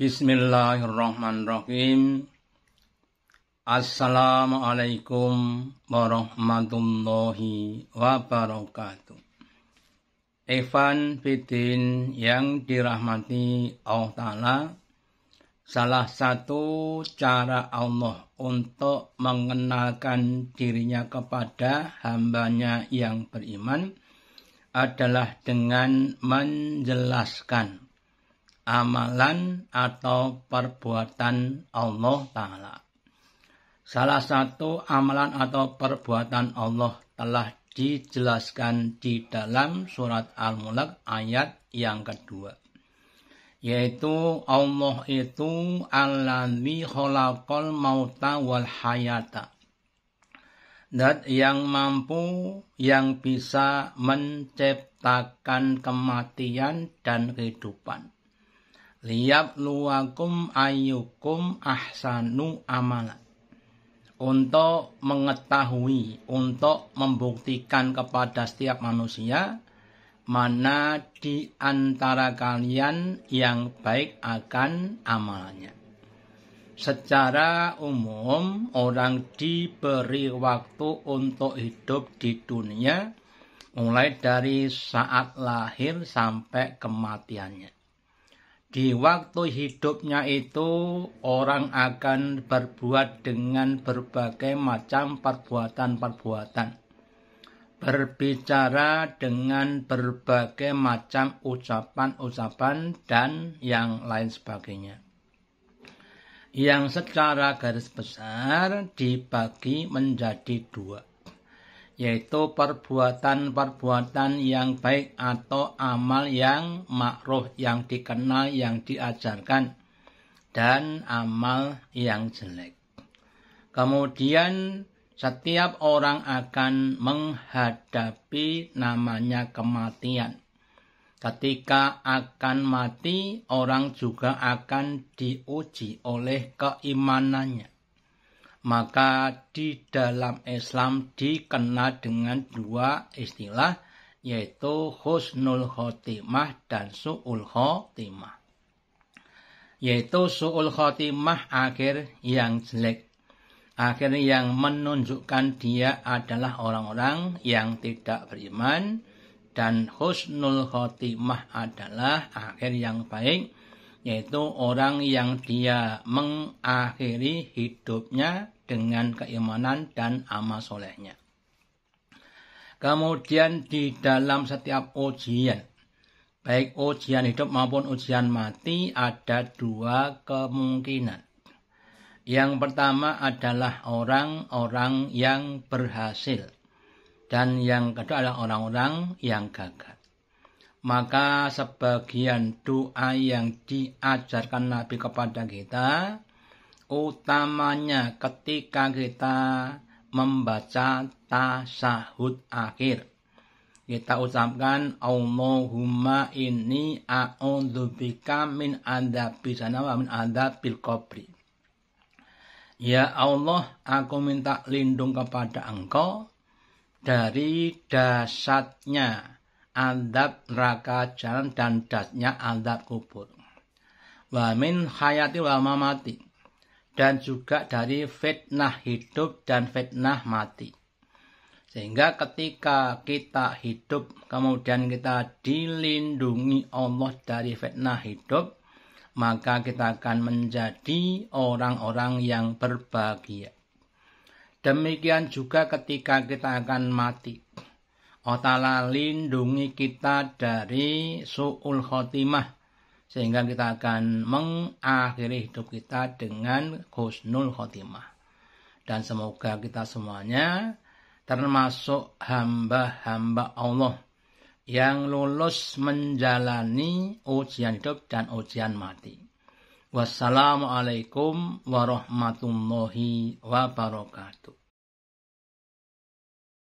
Bismillahirrahmanirrahim. Assalamualaikum warahmatullahi wabarakatuh. Evan Fitin yang dirahmati Allah Ta'ala, salah satu cara Allah untuk mengenalkan dirinya kepada hambanya yang beriman adalah dengan menjelaskan amalan atau perbuatan Allah Ta'ala. Salah satu amalan atau perbuatan Allah telah dijelaskan di dalam surat Al-Mulk ayat yang kedua. Yaitu Allah itu alami kholakol mauta wal hayata. Dan yang mampu yang bisa menciptakan kematian dan kehidupan luwakum ayukum ahsanu amala untuk mengetahui, untuk membuktikan kepada setiap manusia mana di antara kalian yang baik akan amalnya. Secara umum, orang diberi waktu untuk hidup di dunia mulai dari saat lahir sampai kematiannya. Di waktu hidupnya itu, orang akan berbuat dengan berbagai macam perbuatan-perbuatan. Berbicara dengan berbagai macam ucapan-ucapan dan yang lain sebagainya. Yang secara garis besar dibagi menjadi dua yaitu perbuatan-perbuatan yang baik atau amal yang makruh yang dikenal yang diajarkan dan amal yang jelek. Kemudian setiap orang akan menghadapi namanya kematian. Ketika akan mati, orang juga akan diuji oleh keimanannya. Maka di dalam Islam dikenal dengan dua istilah yaitu husnul khotimah dan su'ul khotimah. Yaitu su'ul khotimah akhir yang jelek. Akhir yang menunjukkan dia adalah orang-orang yang tidak beriman dan husnul khotimah adalah akhir yang baik yaitu orang yang dia mengakhiri hidupnya dengan keimanan dan amal solehnya. Kemudian di dalam setiap ujian, baik ujian hidup maupun ujian mati, ada dua kemungkinan. Yang pertama adalah orang-orang yang berhasil, dan yang kedua adalah orang-orang yang gagal. Maka sebagian doa yang diajarkan Nabi kepada kita, utamanya ketika kita membaca tasahud akhir. Kita ucapkan Allahumma inni a'udzubika min adzabi sana wa min adzabil qabri. Ya Allah, aku minta lindung kepada Engkau dari dasatnya azab neraka jalan dan dasnya azab kubur. Wamin min hayati wa mamati. Dan juga dari fitnah hidup dan fitnah mati. Sehingga ketika kita hidup, kemudian kita dilindungi Allah dari fitnah hidup, maka kita akan menjadi orang-orang yang berbahagia. Demikian juga ketika kita akan mati. Allah Ta'ala lindungi kita dari su'ul khotimah sehingga kita akan mengakhiri hidup kita dengan khusnul khotimah dan semoga kita semuanya termasuk hamba-hamba Allah yang lulus menjalani ujian hidup dan ujian mati. Wassalamualaikum warahmatullahi wabarakatuh.